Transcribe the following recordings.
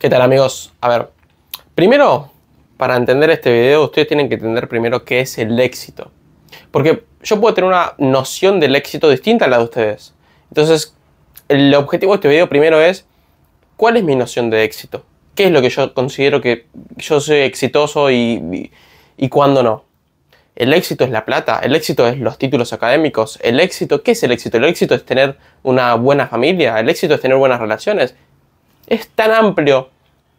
¿Qué tal amigos? A ver, primero, para entender este video, ustedes tienen que entender primero qué es el éxito. Porque yo puedo tener una noción del éxito distinta a la de ustedes. Entonces, el objetivo de este video primero es, ¿cuál es mi noción de éxito? ¿Qué es lo que yo considero que yo soy exitoso y, y, cuándo no? El éxito es la plata, el éxito es los títulos académicos, el éxito, ¿qué es el éxito? El éxito es tener una buena familia, el éxito es tener buenas relaciones, es tan amplio,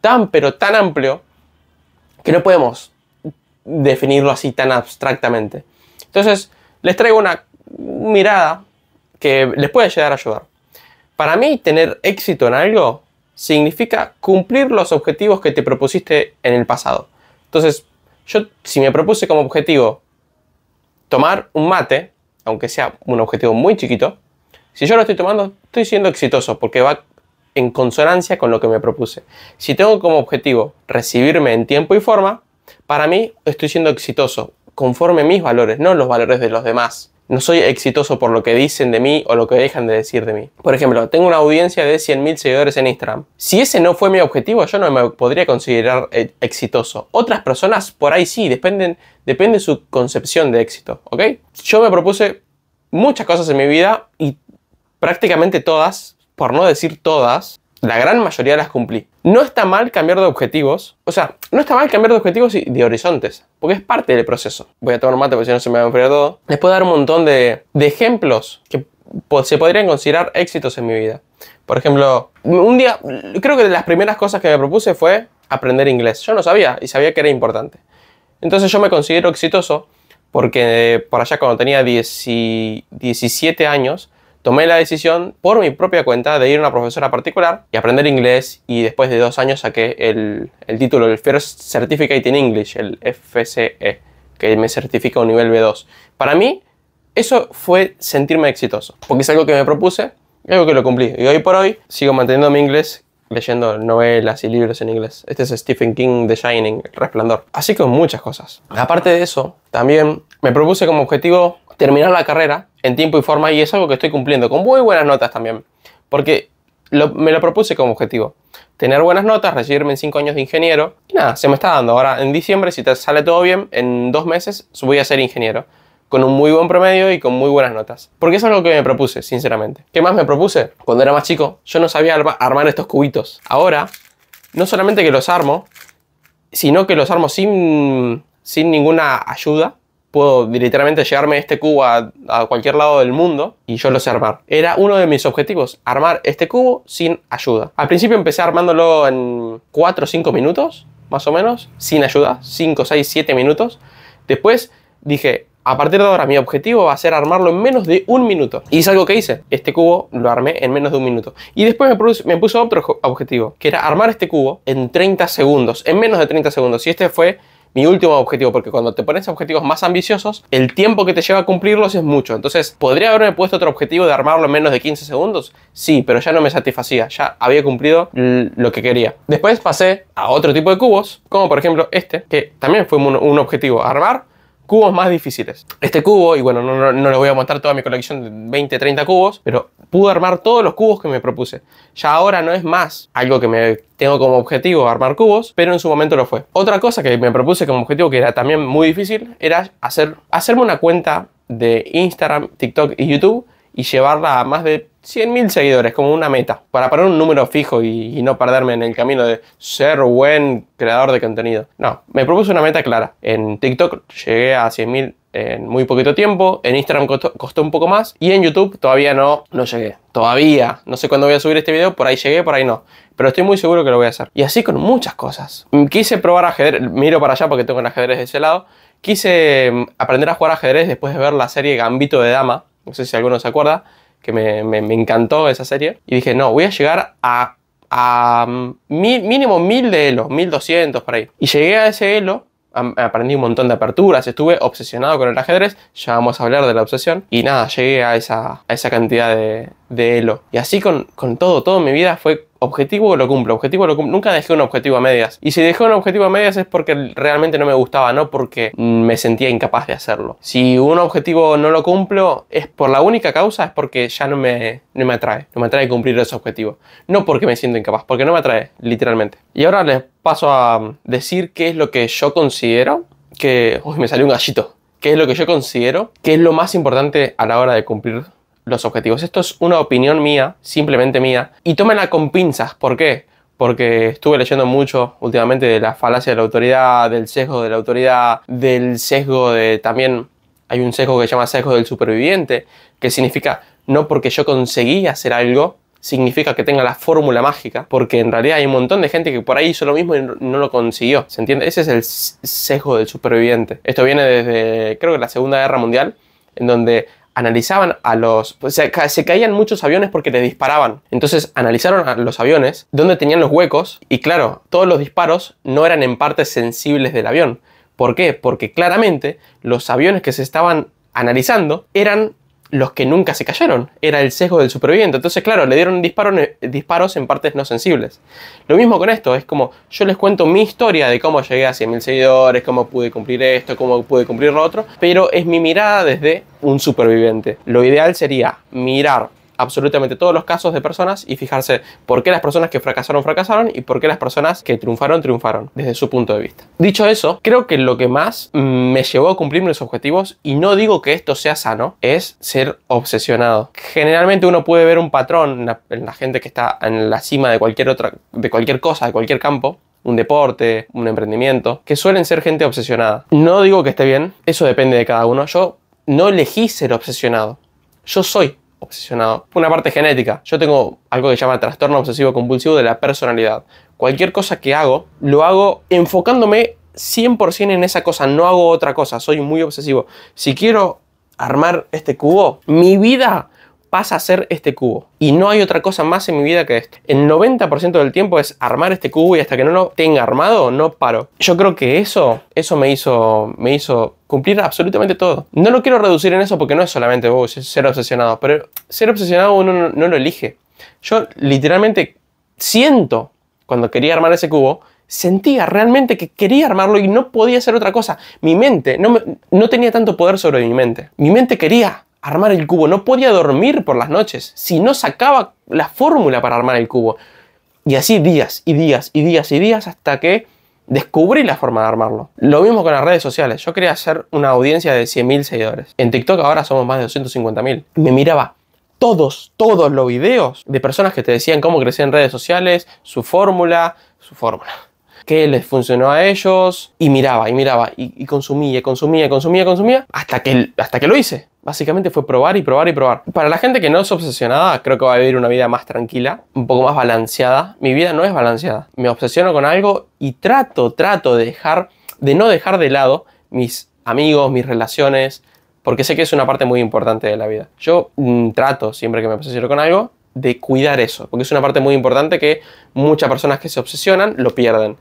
tan pero tan amplio, que no podemos definirlo así tan abstractamente. Entonces, les traigo una mirada que les puede llegar a ayudar. Para mí, tener éxito en algo significa cumplir los objetivos que te propusiste en el pasado. Entonces, yo si me propuse como objetivo tomar un mate, aunque sea un objetivo muy chiquito, si yo lo estoy tomando, estoy siendo exitoso porque va en consonancia con lo que me propuse. Si tengo como objetivo recibirme en tiempo y forma, para mí estoy siendo exitoso conforme mis valores, no los valores de los demás. No soy exitoso por lo que dicen de mí o lo que dejan de decir de mí. Por ejemplo, tengo una audiencia de 100.000 seguidores en Instagram. Si ese no fue mi objetivo, yo no me podría considerar eh, exitoso. Otras personas por ahí sí, dependen, depende su concepción de éxito, ¿ok? Yo me propuse muchas cosas en mi vida y prácticamente todas por no decir todas, la gran mayoría las cumplí. No está mal cambiar de objetivos, o sea, no está mal cambiar de objetivos y de horizontes, porque es parte del proceso. Voy a tomar mate porque si no se me va a enfriar todo. Les puedo dar un montón de, ejemplos que se podrían considerar éxitos en mi vida. Por ejemplo, un día, creo que de las primeras cosas que me propuse fue aprender inglés. Yo no sabía y sabía que era importante. Entonces yo me considero exitoso porque eh, por allá cuando tenía 17 años tomé la decisión por mi propia cuenta de ir a una profesora particular y aprender inglés y después de dos años saqué el, el título, el First Certificate in English, el FCE, que me certifica un nivel B2. Para mí, eso fue sentirme exitoso, porque es algo que me propuse y algo que lo cumplí. Y hoy por hoy sigo manteniendo mi inglés leyendo novelas y libros en inglés. Este es Stephen King, The Shining, El Resplandor. Así con muchas cosas. Aparte de eso, también me propuse como objetivo terminar la carrera en tiempo y forma y es algo que estoy cumpliendo con muy buenas notas también, porque me lo propuse como objetivo. Tener buenas notas, recibirme en 5 años de ingeniero y nada, se me está dando. Ahora en diciembre, si te sale todo bien, en dos meses voy a ser ingeniero con un muy buen promedio y con muy buenas notas. Porque es algo que me propuse, sinceramente. ¿Qué más me propuse? Cuando era más chico, yo no sabía armar estos cubitos. Ahora, no solamente que los armo, sino que los armo sin, sin ninguna ayuda, puedo literalmente llevarme este cubo a, cualquier lado del mundo y yo lo sé armar. Era uno de mis objetivos, armar este cubo sin ayuda. Al principio empecé armándolo en 4 o 5 minutos, más o menos, sin ayuda, 5, 6, 7 minutos. Después dije, a partir de ahora mi objetivo va a ser armarlo en menos de un minuto. Y es algo que hice, este cubo lo armé en menos de un minuto. Y después me, me puso otro objetivo, que era armar este cubo en 30 segundos, en menos de 30 segundos. Y este fue mi último objetivo, porque cuando te pones objetivos más ambiciosos, el tiempo que te lleva a cumplirlos es mucho. Entonces, ¿podría haberme puesto otro objetivo de armarlo en menos de 15 segundos? Sí, pero ya no me satisfacía, ya había cumplido lo que quería. Después pasé a otro tipo de cubos, como por ejemplo este, que también fue un, un objetivo, armar cubos más difíciles. Este cubo, y bueno, no, le voy a montar toda mi colección de 20, 30 cubos, pero pude armar todos los cubos que me propuse. Ya ahora no es más algo que me tengo como objetivo armar cubos, pero en su momento lo fue. Otra cosa que me propuse como objetivo, que era también muy difícil, era hacer, hacerme una cuenta de Instagram, TikTok y YouTube y llevarla a más de 100.000 seguidores como una meta, para poner un número fijo y, no perderme en el camino de ser buen creador de contenido. No, me propuse una meta clara. En TikTok llegué a 100.000 en muy poquito tiempo, en Instagram costó, un poco más y en YouTube todavía no, no llegué. Todavía, no sé cuándo voy a subir este video, por ahí llegué, por ahí no. Pero estoy muy seguro que lo voy a hacer. Y así con muchas cosas. Quise probar ajedrez, miro para allá porque tengo un ajedrez de ese lado. Quise mm, aprender a jugar ajedrez después de ver la serie Gambito de Dama, no sé si alguno se acuerda que me, encantó esa serie. Y dije, no, voy a llegar a, a mm, mínimo mil de Elo, 1200 por ahí. Y llegué a ese Elo aprendí un montón de aperturas, estuve obsesionado con el ajedrez, ya vamos a hablar de la obsesión, y nada, llegué a esa, esa cantidad de, de elo. Y así con, con todo, toda mi vida fue objetivo lo cumplo, objetivo lo cumplo. Nunca dejé un objetivo a medias. Y si dejé un objetivo a medias es porque realmente no me gustaba, no porque me sentía incapaz de hacerlo. Si un objetivo no lo cumplo, es por la única causa, es porque ya no me, no me atrae. No me atrae cumplir ese objetivo. No porque me siento incapaz, porque no me atrae, literalmente. Y ahora les paso a decir qué es lo que yo considero que... Uy, me salió un gallito. ¿Qué es lo que yo considero que es lo más importante a la hora de cumplir los objetivos. Esto es una opinión mía, simplemente mía, y tómenla con pinzas. ¿Por qué? Porque estuve leyendo mucho últimamente de la falacia de la autoridad, del sesgo de la autoridad, del sesgo de también hay un sesgo que se llama sesgo del superviviente, que significa no porque yo conseguí hacer algo, significa que tenga la fórmula mágica, porque en realidad hay un montón de gente que por ahí hizo lo mismo y no lo consiguió. ¿Se entiende? Ese es el sesgo del superviviente. Esto viene desde, creo que la Segunda Guerra Mundial, en donde analizaban a los... Pues, se caían muchos aviones porque le disparaban. Entonces analizaron a los aviones, dónde tenían los huecos, y claro, todos los disparos no eran en partes sensibles del avión. ¿Por qué? Porque claramente los aviones que se estaban analizando eran los que nunca se cayeron. Era el sesgo del superviviente. Entonces, claro, le dieron eh, disparos en partes no sensibles. Lo mismo con esto, es como yo les cuento mi historia de cómo llegué a 100.000 seguidores, cómo pude cumplir esto, cómo pude cumplir lo otro, pero es mi mirada desde un superviviente. Lo ideal sería mirar absolutamente todos los casos de personas y fijarse por qué las personas que fracasaron fracasaron y por qué las personas que triunfaron triunfaron desde su punto de vista. Dicho eso, creo que lo que más mm, me llevó a cumplir mis objetivos, y no digo que esto sea sano, es ser obsesionado. Generalmente uno puede ver un patrón en la, gente que está en la cima de cualquier otra, de cualquier cosa, de cualquier campo, un deporte, un emprendimiento, que suelen ser gente obsesionada. No digo que esté bien, eso depende de cada uno. Yo no elegí ser obsesionado. Yo soy obsesionado. Una parte genética. Yo tengo algo que se llama trastorno obsesivo compulsivo de la personalidad. Cualquier cosa que hago, lo hago enfocándome 100% en esa cosa, no hago otra cosa, soy muy obsesivo. Si quiero armar este cubo, mi vida pasa a ser este cubo. Y no hay otra cosa más en mi vida que esto. El 90% del tiempo es armar este cubo y hasta que no lo tenga armado, no paro. Yo creo que eso, eso me hizo, me hizo cumplir absolutamente todo. No lo quiero reducir en eso porque no es solamente vos ser obsesionado, pero ser obsesionado uno no, lo elige. Yo literalmente siento cuando quería armar ese cubo sentía realmente que quería armarlo y no podía hacer otra cosa. Mi mente, no, no, tenía tanto poder sobre mi mente. Mi mente quería armar el cubo, no podía dormir por las noches, si no sacaba la fórmula para armar el cubo. Y así días y días y días y días hasta que descubrí la forma de armarlo. Lo mismo con las redes sociales, yo quería hacer una audiencia de 100.000 seguidores. En TikTok ahora somos más de 250.000. Me miraba todos, todos los videos de personas que te decían cómo crecían en redes sociales, su fórmula, su fórmula qué les funcionó a ellos y miraba y miraba y, y consumía, consumía, consumía, consumía hasta que, hasta que lo hice. Básicamente fue probar y probar y probar. Para la gente que no es obsesionada, creo que va a vivir una vida más tranquila, un poco más balanceada. Mi vida no es balanceada. Me obsesiono con algo y trato, trato de dejar, de no dejar de lado mis amigos, mis relaciones, porque sé que es una parte muy importante de la vida. Yo mm, trato, siempre que me obsesiono con algo, de cuidar eso, porque es una parte muy importante que muchas personas que se obsesionan lo pierden.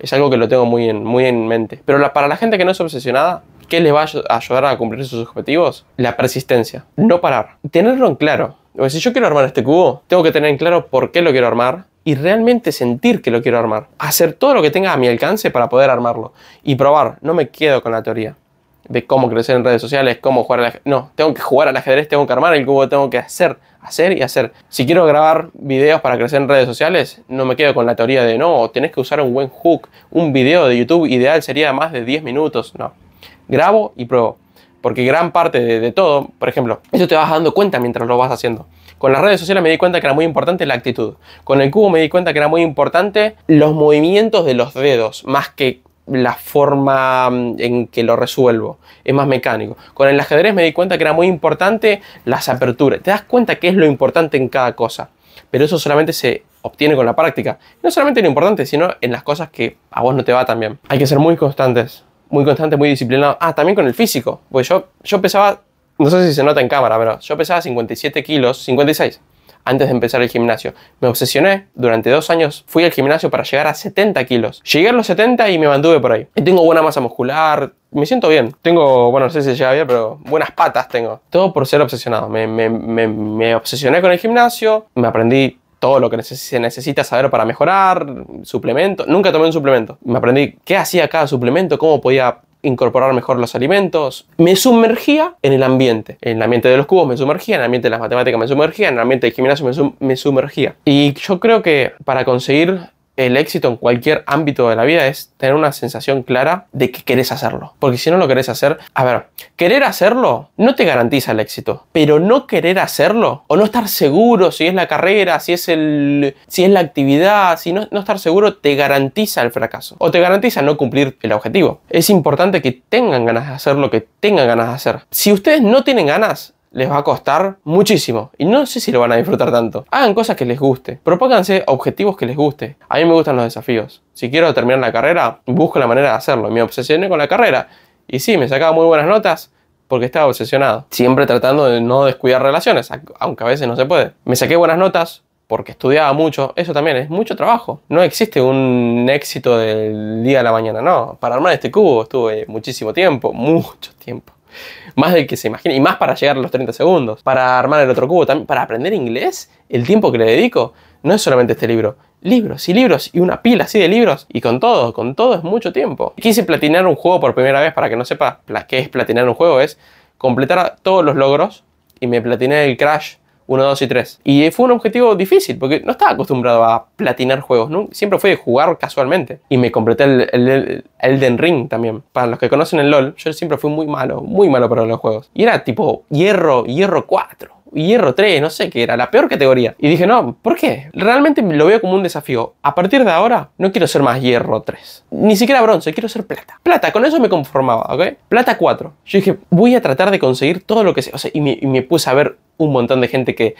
Es algo que lo tengo muy en, muy en mente. Pero para la gente que no es obsesionada, ¿Qué les va a ayudar a cumplir sus objetivos? La persistencia, no parar, tenerlo en claro. si yo quiero armar este cubo, tengo que tener en claro por qué lo quiero armar y realmente sentir que lo quiero armar. Hacer todo lo que tenga a mi alcance para poder armarlo y probar. No me quedo con la teoría de cómo crecer en redes sociales, cómo jugar al ajedrez. No, tengo que jugar al ajedrez, tengo que armar el cubo, tengo que hacer, hacer y hacer. Si quiero grabar videos para crecer en redes sociales, no me quedo con la teoría de no, tenés que usar un buen hook. Un video de YouTube ideal sería más de 10 minutos. No, grabo y pruebo. Porque gran parte de, todo, por ejemplo, eso te vas dando cuenta mientras lo vas haciendo. Con las redes sociales me di cuenta que era muy importante la actitud. Con el cubo me di cuenta que era muy importante los movimientos de los dedos, más que la forma mm, en que lo resuelvo. Es más mecánico. Con el ajedrez me di cuenta que era muy importante las aperturas. Te das cuenta que es lo importante en cada cosa. Pero eso solamente se obtiene con la práctica. no solamente en lo importante, sino en las cosas que a vos no te va también. Hay que ser muy constantes muy constante, muy disciplinado. Ah, también con el físico. Pues yo, yo pesaba, no sé si se nota en cámara, pero yo pesaba 57 kilos, 56, antes de empezar el gimnasio. Me obsesioné, durante dos años fui al gimnasio para llegar a 70 kilos. Llegué a los 70 y me mantuve por ahí. tengo buena masa muscular, me siento bien. Tengo, bueno, no sé si llega bien, pero buenas patas tengo. Todo por ser obsesionado. me, me, me obsesioné con el gimnasio, me aprendí todo lo que se necesita saber para mejorar, suplemento. Nunca tomé un suplemento. Me aprendí qué hacía cada suplemento, cómo podía incorporar mejor los alimentos. Me sumergía en el ambiente. En el ambiente de los cubos me sumergía, en el ambiente de las matemáticas me sumergía, en el ambiente del gimnasio me sumergía. Y yo creo que para conseguir el éxito en cualquier ámbito de la vida es tener una sensación clara de que querés hacerlo. Porque si no lo querés hacer, a ver, querer hacerlo no te garantiza el éxito, pero no querer hacerlo o no estar seguro si es la carrera, si es, el, si es la actividad, si no, no estar seguro te garantiza el fracaso o te garantiza no cumplir el objetivo. Es importante que tengan ganas de hacer lo que tengan ganas de hacer. Si ustedes no tienen ganas, les va a costar muchísimo y no sé si lo van a disfrutar tanto. Hagan cosas que les guste, propónganse objetivos que les guste. A mí me gustan los desafíos. Si quiero terminar la carrera, busco la manera de hacerlo. Me obsesioné con la carrera y sí, me sacaba muy buenas notas porque estaba obsesionado. Siempre tratando de no descuidar relaciones, aunque a veces no se puede. Me saqué buenas notas porque estudiaba mucho, eso también es mucho trabajo. No existe un éxito del día a la mañana, no. Para armar este cubo estuve muchísimo tiempo, mucho tiempo más del que se imagina, y más para llegar a los 30 segundos, para armar el otro cubo, para aprender inglés, el tiempo que le dedico, no es solamente este libro, libros y libros y una pila así de libros y con todo, con todo es mucho tiempo. Quise platinar un juego por primera vez para que no sepa qué es platinar un juego, es completar todos los logros y me platiné el Crash 1, 2 y 3. Y fue un objetivo difícil, porque no estaba acostumbrado a platinar juegos, ¿no? siempre fue a jugar casualmente. Y me completé el, Elden Ring también. Para los que conocen el LOL, yo siempre fui muy malo, muy malo para los juegos. Y era tipo hierro, hierro 4. Hierro 3, no sé qué era, la peor categoría. Y dije, no, ¿por qué? Realmente lo veo como un desafío. A partir de ahora, no quiero ser más Hierro 3. Ni siquiera bronce, quiero ser plata. Plata, con eso me conformaba, ¿ok? Plata 4. Yo dije, voy a tratar de conseguir todo lo que sea. O sea, y me puse a ver un montón de gente que,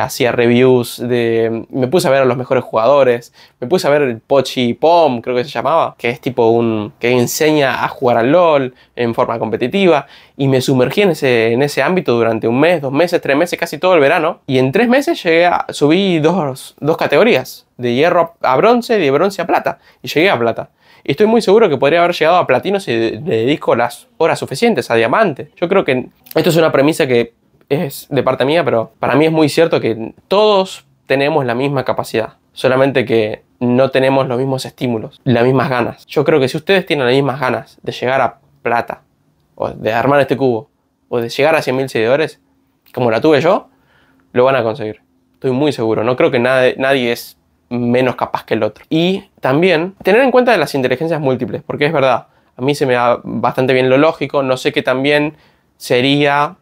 hacía reviews de... Me puse a ver a los mejores jugadores, me puse a ver el Pochi Pom, creo que se llamaba, que es tipo un... que enseña a jugar al LOL en forma competitiva, y me sumergí en ese, en ese ámbito durante un mes, dos meses, tres meses, casi todo el verano, y en tres meses llegué a, subí dos, dos categorías, de hierro a bronce y de bronce a plata, y llegué a plata. Y estoy muy seguro que podría haber llegado a platino si le dedico las horas suficientes, a diamante. Yo creo que esto es una premisa que es de parte mía, pero para mí es muy cierto que todos tenemos la misma capacidad, solamente que no tenemos los mismos estímulos, las mismas ganas. Yo creo que si ustedes tienen las mismas ganas de llegar a plata, o de armar este cubo, o de llegar a 100.000 seguidores, como la tuve yo, lo van a conseguir. Estoy muy seguro, no creo que nadie, nadie es menos capaz que el otro. Y también tener en cuenta las inteligencias múltiples, porque es verdad, a mí se me da bastante bien lo lógico, no sé qué también sería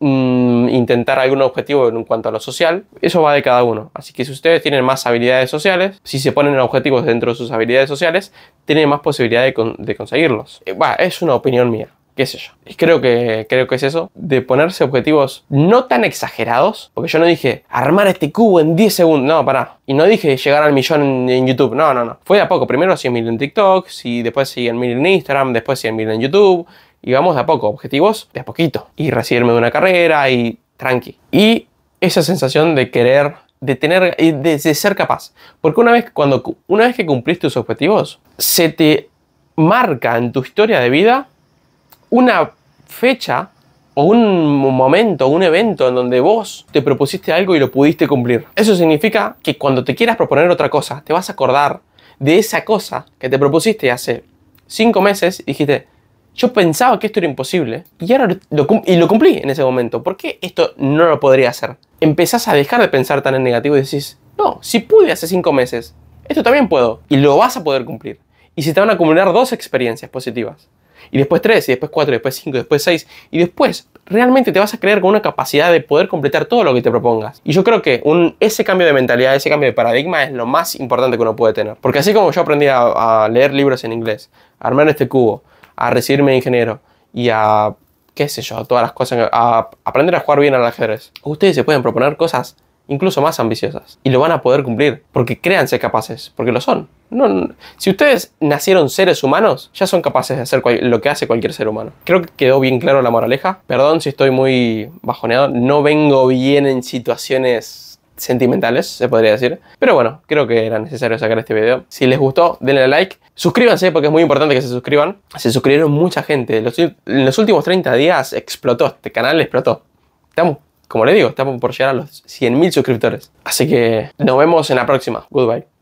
Mm, intentar algún objetivo en cuanto a lo social, eso va de cada uno. Así que si ustedes tienen más habilidades sociales, si se ponen objetivos dentro de sus habilidades sociales, tienen más posibilidad de, conseguirlos. Eh, va es una opinión mía qué sé yo. Creo que, creo que es eso, de ponerse objetivos no tan exagerados, porque yo no dije armar este cubo en 10 segundos, no, pará. Y no dije llegar al millón en, YouTube, no, no, no. Fue de a poco, primero 100.000 en TikTok, Y después 100.000 en Instagram, después 100.000 en YouTube, y vamos de a poco, objetivos de a poquito. Y recibirme de una carrera y tranqui. Y esa sensación de querer, de tener, eh, de, de ser capaz. Porque una vez, cuando, una vez que cumplís tus objetivos, se te marca en tu historia de vida una fecha o un momento, un evento en donde vos te propusiste algo y lo pudiste cumplir. Eso significa que cuando te quieras proponer otra cosa, te vas a acordar de esa cosa que te propusiste hace cinco meses y dijiste, yo pensaba que esto era imposible y ahora lo, cumplí en ese momento. ¿Por qué esto no lo podría hacer? Empezás a dejar de pensar tan en negativo y decís, no, si pude hace cinco meses, esto también puedo y lo vas a poder cumplir. Y se te van a acumular dos experiencias positivas. Y después tres, y después cuatro, y después cinco, y después seis. Y después realmente te vas a creer con una capacidad de poder completar todo lo que te propongas. Y yo creo que un, ese cambio de mentalidad, ese cambio de paradigma es lo más importante que uno puede tener. Porque así como yo aprendí a, leer libros en inglés, a armar este cubo, a recibirme de ingeniero y a, qué sé yo, a todas las cosas, a aprender a jugar bien al ajedrez, ustedes se pueden proponer cosas incluso más ambiciosas y lo van a poder cumplir porque créanse capaces, porque lo son. si ustedes nacieron seres humanos, ya son capaces de hacer lo que hace cualquier ser humano. Creo que quedó bien claro la moraleja. Perdón si estoy muy bajoneado, no vengo bien en situaciones sentimentales, se podría decir. Pero bueno, creo que era necesario sacar este video. Si les gustó, denle like. Suscríbanse porque es muy importante que se suscriban. Se suscribieron mucha gente. Los, en los últimos 30 días explotó, este canal explotó. Estamos, como les digo, estamos por llegar a los 100.000 suscriptores. Así que nos vemos en la próxima. Goodbye.